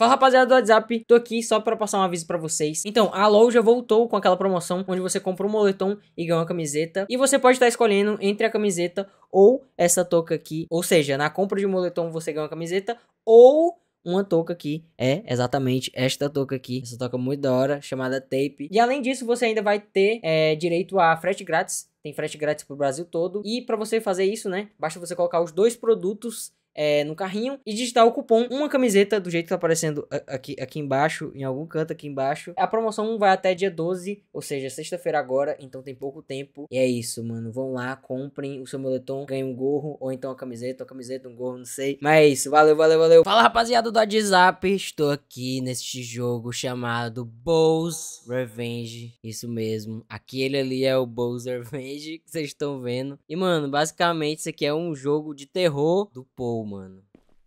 Fala rapaziada do WhatsApp, tô aqui só para passar um aviso para vocês. Então, a loja voltou com aquela promoção onde você compra um moletom e ganha uma camiseta. E você pode estar tá escolhendo entre a camiseta ou essa touca aqui. Ou seja, na compra de um moletom você ganha uma camiseta ou uma touca aqui é exatamente esta touca aqui, essa touca é muito da hora, chamada Tape. E além disso, você ainda vai ter é, direito a frete grátis, tem frete grátis pro Brasil todo. E para você fazer isso, né, basta você colocar os dois produtos é, no carrinho e digitar o cupom uma camiseta do jeito que tá aparecendo aqui, aqui embaixo, em algum canto aqui embaixo. A promoção vai até dia 12, ou seja, sexta-feira agora, então tem pouco tempo. E é isso, mano. Vão lá, comprem o seu moletom, ganhem um gorro, ou então a camiseta, uma camiseta, um gorro, não sei. Mas é isso, valeu, valeu, valeu. Fala rapaziada do WhatsApp, estou aqui neste jogo chamado Bowls Revenge. Isso mesmo, aquele ali é o Bowls Revenge que vocês estão vendo. E mano, basicamente isso aqui é um jogo de terror do Paul, mano.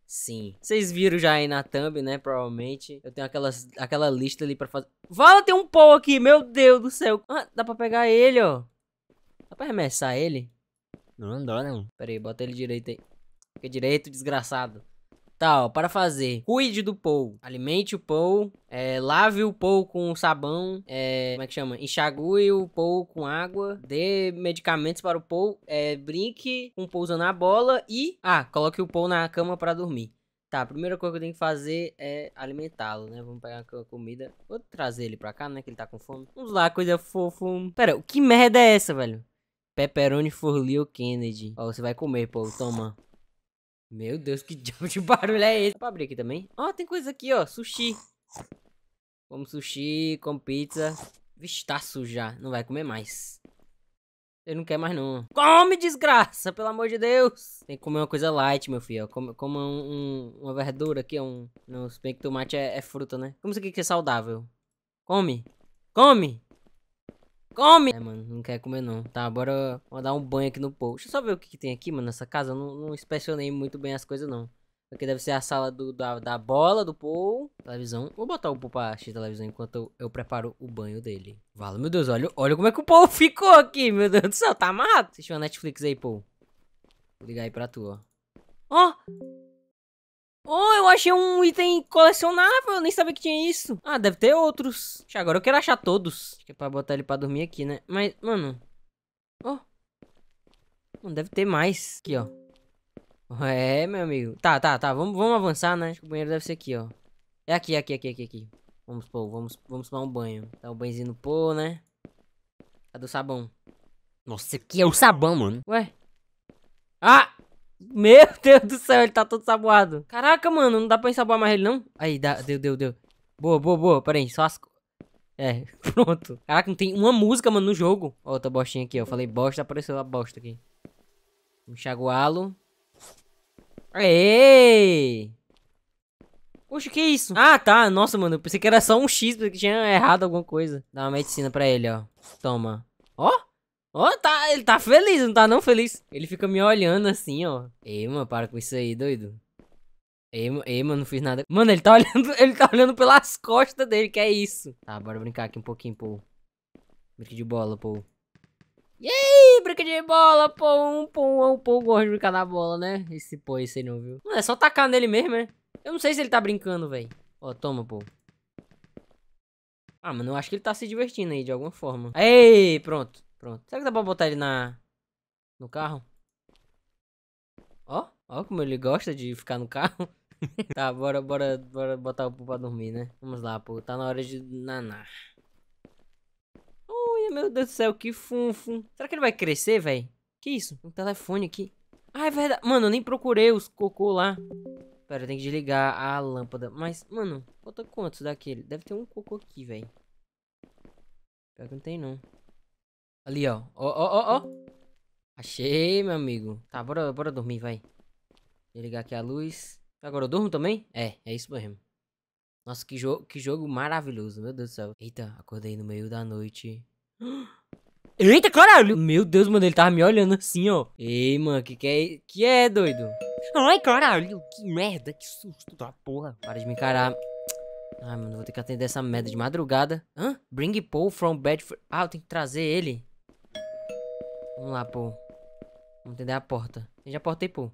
Sim. Vocês viram já aí na thumb, né? Provavelmente. Eu tenho aquelas, aquela lista ali pra fazer. Vala, tem um pau aqui, meu Deus do céu. Ah, dá pra pegar ele, ó. Dá pra arremessar ele? Não, não dá, não. Pera aí, bota ele direito aí. Fica direito, desgraçado. Tal, para fazer, cuide do Paul, alimente o Paul, é, lave o Paul com sabão, é, como é que chama? Enxague o Paul com água, dê medicamentos para o Paul, é, brinque com o Paul usando a bola e, ah, coloque o Paul na cama para dormir. Tá, a primeira coisa que eu tenho que fazer é alimentá-lo, né? Vamos pegar a comida. Vou trazer ele pra cá, né? Que ele tá com fome. Vamos lá, coisa fofa. Pera, que merda é essa, velho? Pepperoni for Leo Kennedy. Ó, você vai comer, pô. Toma. Meu Deus, que diabo de barulho é esse? Dá pra abrir aqui também? Ó, oh, tem coisa aqui, ó. Sushi. Como sushi, como pizza. Vixe, tá já. Não vai comer mais. Ele não quer mais, não. Come, desgraça, pelo amor de Deus. Tem que comer uma coisa light, meu filho. Coma, coma um, um, uma verdura aqui, um... Não, se bem que tomate é, é fruta, né? Como isso aqui que é saudável? Come. Come. Come! É, mano, não quer comer não. Tá, bora dar um banho aqui no povo. Deixa eu só ver o que, que tem aqui, mano, nessa casa. Eu não, não inspecionei muito bem as coisas, não. Aqui deve ser a sala do, da, da bola, do Poo. Televisão. Vou botar o Paul pra assistir televisão enquanto eu, eu, preparo o banho dele. Vale, meu Deus, olha, olha como é que o Poo ficou aqui, meu Deus do céu, tá mato. Assistiu a Netflix aí, Poo? Vou ligar aí pra tu, ó. Ó! Oh! Oh, eu achei um item colecionável, eu nem sabia que tinha isso. Ah, deve ter outros. Agora eu quero achar todos. Acho que é pra botar ele pra dormir aqui, né? Mas, mano... Oh. deve ter mais. Aqui, ó. É, meu amigo. Tá, tá, tá. Vamos, vamos avançar, né? Acho que o banheiro deve ser aqui, ó. É aqui, aqui, aqui, aqui, aqui. Vamos, pô, vamos, vamos tomar um banho. Tá o um banhozinho no pô, né? Cadê tá o sabão? Nossa, aqui é o sabão, mano. Ué? Ah! Meu Deus do céu, ele tá todo saboado. Caraca, mano, não dá pra ensaboar mais ele, não? Aí, dá, deu, deu, deu. Boa, boa, boa. Pera aí, só as... É, pronto. Caraca, não tem uma música, mano, no jogo. Ó, outra bostinha aqui, ó. Eu falei bosta, apareceu a bosta aqui. Enxaguá-lo. Aê! Poxa, que isso? Ah, tá. Nossa, mano, eu pensei que era só um X, porque tinha errado alguma coisa. Dá uma medicina pra ele, ó. Toma. Ó! Ó, oh, tá, ele tá feliz, não tá não feliz. Ele fica me olhando assim, ó. Ei, mano, para com isso aí, doido. Ei, ei, mano, não fiz nada. Mano, ele tá olhando, ele tá olhando pelas costas dele, que é isso. Tá, bora brincar aqui um pouquinho, pô. Brinque de bola, pô. E aí, brinca de bola, pô. Um pô, um pô, gosto de brincar na bola, né? Esse pô, esse aí não, viu? Mano, é só tacar nele mesmo, né? Eu não sei se ele tá brincando, velho. Ó, toma, pô. Ah, mano, eu acho que ele tá se divertindo aí, de alguma forma. Ei, pronto. Pronto. Será que dá pra botar ele na... No carro? Ó, ó como ele gosta de ficar no carro. tá, bora, bora, bora botar o povo pra dormir, né? Vamos lá, pô Tá na hora de nanar. Ui, meu Deus do céu, que funfo. Será que ele vai crescer, velho? Que isso? Um telefone aqui. Ah, é verdade. Mano, eu nem procurei os cocô lá. Pera, tem que desligar a lâmpada. Mas, mano, falta quantos daquele? Deve ter um cocô aqui, velho. Pior que não tem, não. Ali, ó. Ó, ó, ó, ó. Achei, meu amigo. Tá, bora, bora dormir, vai. Vou ligar aqui a luz. Agora eu durmo também? É, é isso mesmo. Nossa, que, jo que jogo maravilhoso, meu Deus do céu. Eita, acordei no meio da noite. Eita, caralho! Meu Deus, mano, ele tava me olhando assim, ó. Ei, mano, que que é, que é, doido? Ai, caralho, que merda, que susto da porra. Para de me encarar. Ai, mano, vou ter que atender essa merda de madrugada. Hã? Bring Paul from Bedford. Ah, eu tenho que trazer ele. Vamos lá, pô. Vamos entender a porta. Eu já portei, pô.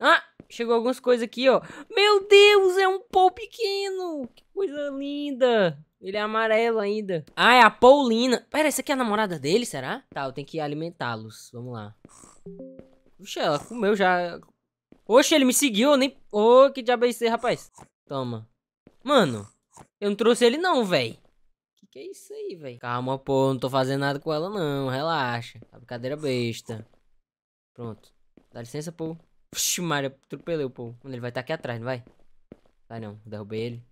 Ah! Chegou algumas coisas aqui, ó. Meu Deus, é um pau pequeno. Que coisa linda. Ele é amarelo ainda. Ah, é a Paulina. Pera, essa aqui é a namorada dele, será? Tá, eu tenho que alimentá-los. Vamos lá. Oxe, ela comeu já. Oxe, ele me seguiu, nem... Ô, oh, que diabo é esse, rapaz? Toma. Mano, eu não trouxe ele não, velho. Que é isso aí, velho? Calma, pô, não tô fazendo nada com ela, não. Relaxa. A tá brincadeira besta. Pronto. Dá licença, pô. Puxa, Maria, atropelei o pô. Mano, ele vai estar tá aqui atrás, não vai? Vai não, derrubei ele.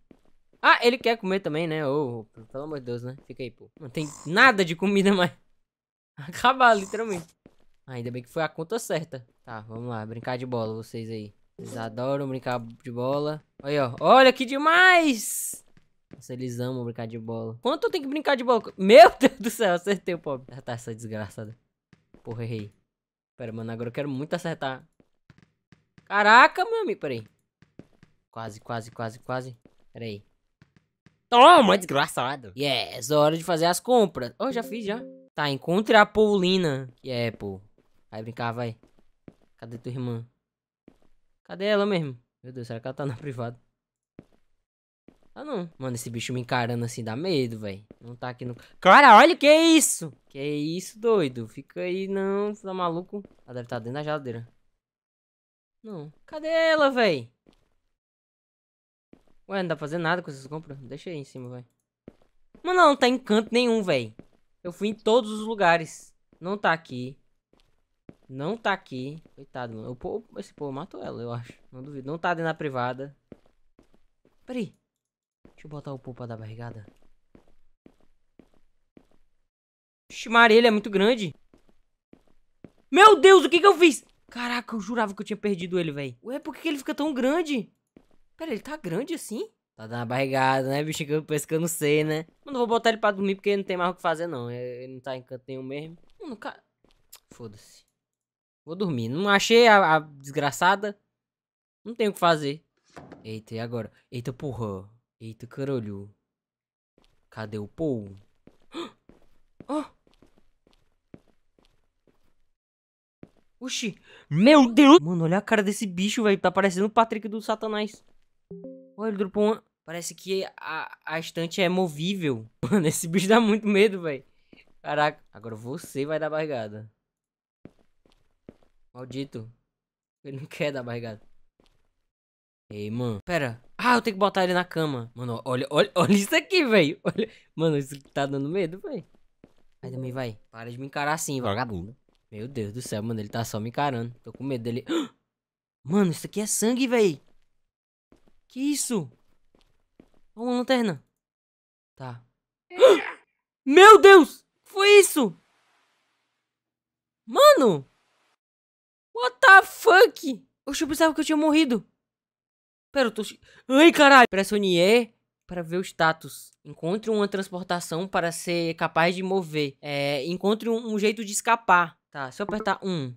Ah, ele quer comer também, né? Ô, oh, pelo amor de Deus, né? Fica aí, pô. Não tem nada de comida mais. Acabar, literalmente. Ah, ainda bem que foi a conta certa. Tá, vamos lá, brincar de bola, vocês aí. Vocês adoram brincar de bola. Olha, ó. Olha que demais! Nossa, eles amam brincar de bola. Quanto eu tenho que brincar de bola? Meu Deus do céu, acertei o pobre. Ah, tá essa desgraçada. Porra, errei. Pera, mano, agora eu quero muito acertar. Caraca, meu amigo. peraí Quase, quase, quase, quase. peraí Toma, é desgraçado. Yes, hora de fazer as compras. Oh, já fiz, já. Tá, encontre a Paulina. Que é, pô. Vai brincar, vai. Cadê tua irmã? Cadê ela mesmo? Meu Deus, será que ela tá na privada? Ah, não. Mano, esse bicho me encarando assim dá medo, velho. Não tá aqui no... Cara, olha que é isso! Que é isso, doido? Fica aí, não. Você tá maluco? Ela deve estar tá dentro da geladeira. Não. Cadê ela, velho? Ué, não dá pra fazer nada com essas compras. Deixa aí em cima, velho. Mano, não tá em canto nenhum, velho. Eu fui em todos os lugares. Não tá aqui. Não tá aqui. Coitado, mano. O povo, esse povo matou ela, eu acho. Não duvido. Não tá dentro da privada. Peraí. Deixa eu botar o pulpa da barrigada. Vixe, ele é muito grande. Meu Deus, o que que eu fiz? Caraca, eu jurava que eu tinha perdido ele, velho. Ué, por que ele fica tão grande? Pera, ele tá grande assim? Tá dando uma barrigada, né, bicho? Que eu penso que eu não sei, né? Mano, vou botar ele pra dormir porque ele não tem mais o que fazer, não. É, ele não tá em canto nenhum mesmo. Mano, cara... Foda-se. Vou dormir. Não achei a, a, desgraçada. Não tenho o que fazer. Eita, e agora? Eita, porra. Eita, caralho. Cadê o Paul? Oh! Oxi! Meu Deus! Mano, olha a cara desse bicho, velho. Tá parecendo o Patrick do Satanás. Olha, ele dropou uma... Parece que a, a estante é movível. Mano, esse bicho dá muito medo, velho. Caraca. Agora você vai dar barrigada. Maldito. Ele não quer dar barrigada. Ei, mano. Pera. Ah, eu tenho que botar ele na cama. Mano, olha, olha, olha isso aqui, velho. Mano, isso tá dando medo, velho. Aí também vai. Para de me encarar assim, vagabundo. Meu Deus do céu, mano. Ele tá só me encarando. Tô com medo dele. Mano, isso aqui é sangue, velho. Que isso? Olha uma lanterna. Tá. Meu Deus! Foi isso? Mano! What the fuck? Oxe, eu pensava que eu tinha morrido. Pera, eu tô. Ai, caralho! Pressione E para ver o status. Encontre uma transportação para ser capaz de mover. É, encontre um, um, jeito de escapar. Tá, se eu apertar um.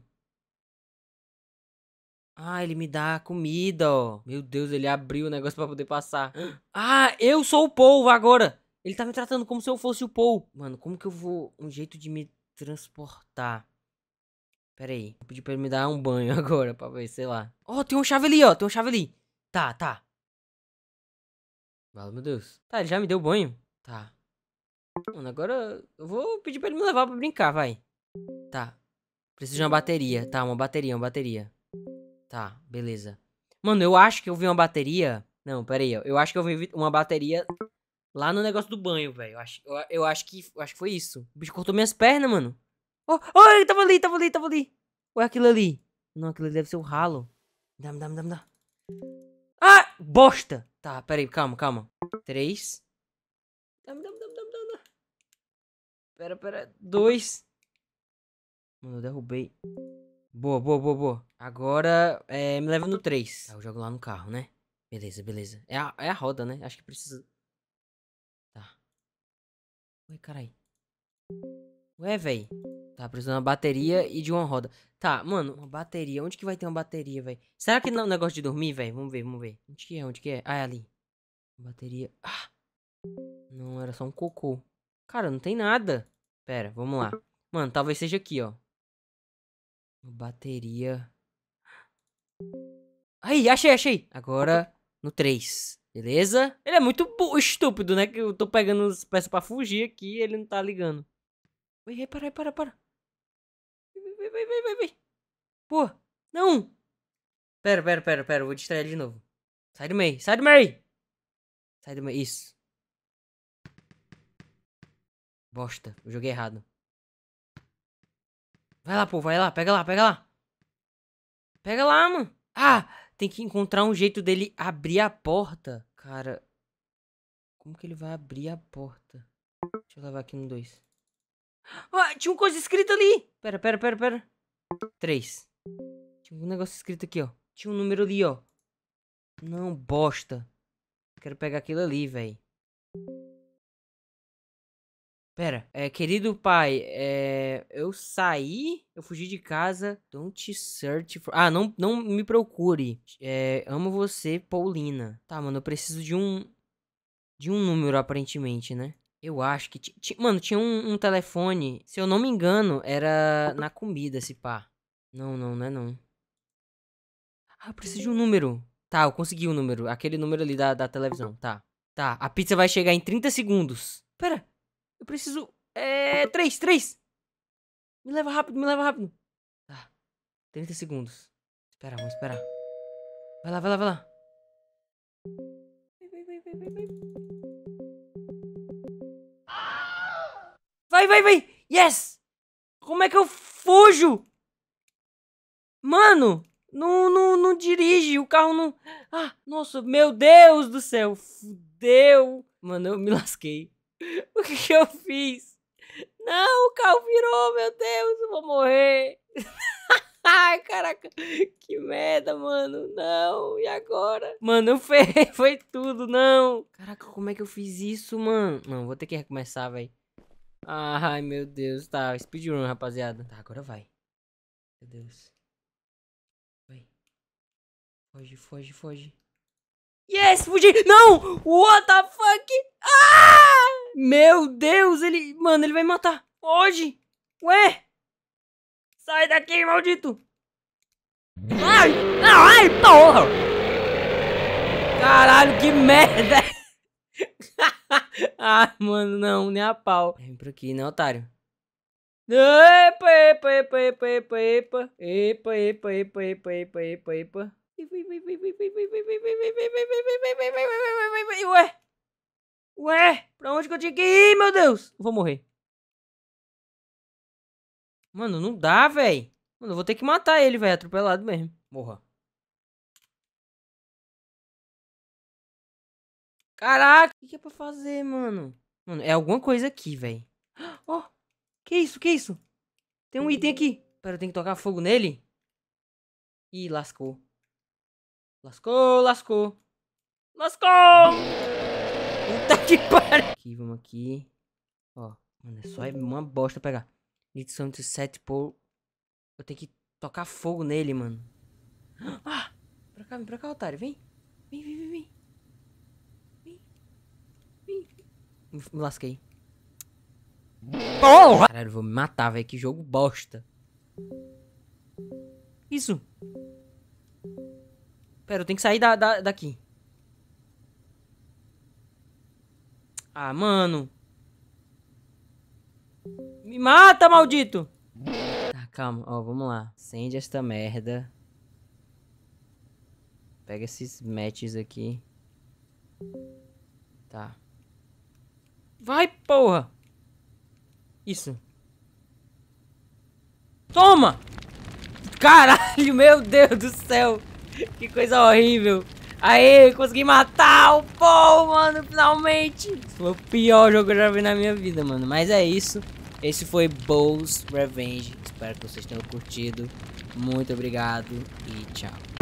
Ah, ele me dá comida, ó. Meu Deus, ele abriu o negócio para poder passar. Ah, eu sou o povo agora. Ele tá me tratando como se eu fosse o povo, Mano, como que eu vou... Um jeito de me transportar. Pera aí. Vou pedir pra ele me dar um banho agora, pra ver, sei lá. Ó, oh, tem uma chave ali, ó. Tem uma chave ali. Tá, tá. Meu Deus. Tá, ele já me deu banho? Tá. Mano, agora eu vou pedir pra ele me levar pra brincar, vai. Tá. Preciso de uma bateria. Tá, uma bateria, uma bateria. Tá, beleza. Mano, eu acho que eu vi uma bateria... Não, pera aí. Eu acho que eu vi uma bateria lá no negócio do banho, velho. Eu acho, eu, eu, acho que eu acho que foi isso. O bicho cortou minhas pernas, mano. Oh, oh, ele tava ali, tava ali, tava ali. Ou é aquilo ali? Não, aquilo ali deve ser o ralo. Dá, dá, dá, dá. Ah, bosta. Tá, peraí, calma, calma. Três. Pera, pera. Dois. Mano, eu derrubei. Boa, boa, boa, boa. Agora, é, me leva no 3. Tá, eu jogo lá no carro, né? Beleza, beleza. É a, é a roda, né? Acho que precisa... Tá. Oi, carai. Ué, véi. Tá precisando de uma bateria e de uma roda. Tá, mano, uma bateria. Onde que vai ter uma bateria, véi? Será que não é negócio de dormir, véi? Vamos ver, vamos ver. Onde que é? Onde que é? Ah, é ali. Bateria. Ah! Não, era só um cocô. Cara, não tem nada. Pera, vamos lá. Mano, talvez seja aqui, ó. Bateria. Aí, achei, achei. Agora no 3. Beleza? Ele é muito estúpido, né? Que eu tô pegando as peças pra fugir aqui e ele não tá ligando. Vai, vai, para, para, para. Vai, vai, vai, vai, vai. Pô, não. Pera, pera, pera, pera. Vou distrair ele de novo. Sai do meio, sai do meio. Sai do meio, isso. Bosta, eu joguei errado. Vai lá, pô, vai lá, pega lá, pega lá. Pega lá, mano. Ah, tem que encontrar um jeito dele abrir a porta. Cara, como que ele vai abrir a porta? Deixa eu levar aqui no 2. Ah, tinha uma coisa escrita ali. Pera, pera, pera, pera. três Tinha um negócio escrito aqui, ó. Tinha um número ali, ó. Não, bosta. Quero pegar aquilo ali, velho. Pera, é, querido pai, é, eu saí, eu fugi de casa. Don't search for. Ah, não, não me procure. É, amo você, Paulina. Tá, mano, eu preciso de um. De um número, aparentemente, né? Eu acho que. Mano, tinha um, um, telefone. Se eu não me engano, era na comida, se pá. Não, não, não é não. Ah, eu preciso de um número. Tá, eu consegui o um número. Aquele número ali da, da televisão. Tá. Tá. A pizza vai chegar em 30 segundos. Pera. Eu preciso. É. 3, 3. Me leva rápido, me leva rápido. Tá. 30 segundos. Espera, vamos esperar. Vai lá, vai lá, vai lá. Vai, vai, vai, vai, vai. Vai, vai, vai. Yes! Como é que eu fujo? Mano, não, não, não dirige. O carro não. Ah, nossa, meu Deus do céu. Fudeu. Mano, eu me lasquei. O que, que eu fiz? Não, o carro virou, meu Deus, eu vou morrer. Ai, caraca, que merda, mano. Não, e agora? Mano, eu ferrei, foi tudo, não. Caraca, como é que eu fiz isso, mano? Não, vou ter que recomeçar, velho. Ai, meu Deus. Tá, speedrun, rapaziada. Tá, agora vai. Meu Deus. Vai. Foge, foge, foge. Yes, fugi! Não! What the fuck? Ah! Meu Deus, ele... Mano, ele vai me matar. Foge! Ué! Sai daqui, maldito! Ai! Ai, porra! Caralho, que merda! ah, mano, não, nem a pau. Vem por aqui, né, otário? Epa, epa, epa, epa, epa, epa. Epa, epa, epa, epa, epa, epa, epa. Ué? Ué? Pra onde que eu tinha que ir, meu Deus? vou morrer. Mano, não dá, velho. Mano, eu vou ter que matar ele, velho. Atropelado mesmo. Morra. Caraca, o que, que é pra fazer, mano? Mano, é alguma coisa aqui, velho. Ó, oh, que isso, que isso? Tem um item aqui. Pera, eu tenho que tocar fogo nele? Ih, lascou. Lascou, lascou. Lascou! Eita que pariu! Aqui, vamos aqui. Ó, mano, é só uma bosta pegar. Edição 17 7 por... Eu tenho que tocar fogo nele, mano. Ah! Pra cá, vem pra cá, otário. Vem. Vem, vem, vem, vem. me lasquei. Porra! Caralho, vou me matar, velho. Que jogo bosta. Isso. Pera, eu tenho que sair da, da, daqui. Ah, mano. Me mata, maldito! Tá, calma. Ó, vamos lá. Acende esta merda. Pega esses matches aqui. Tá. Vai, porra! Isso. Toma! Caralho, meu Deus do céu! Que coisa horrível! Aê, consegui matar o Paul, mano, finalmente! Esse foi o pior jogo que eu já vi na minha vida, mano. Mas é isso. Esse foi Bowls Revenge. Espero que vocês tenham curtido. Muito obrigado e tchau.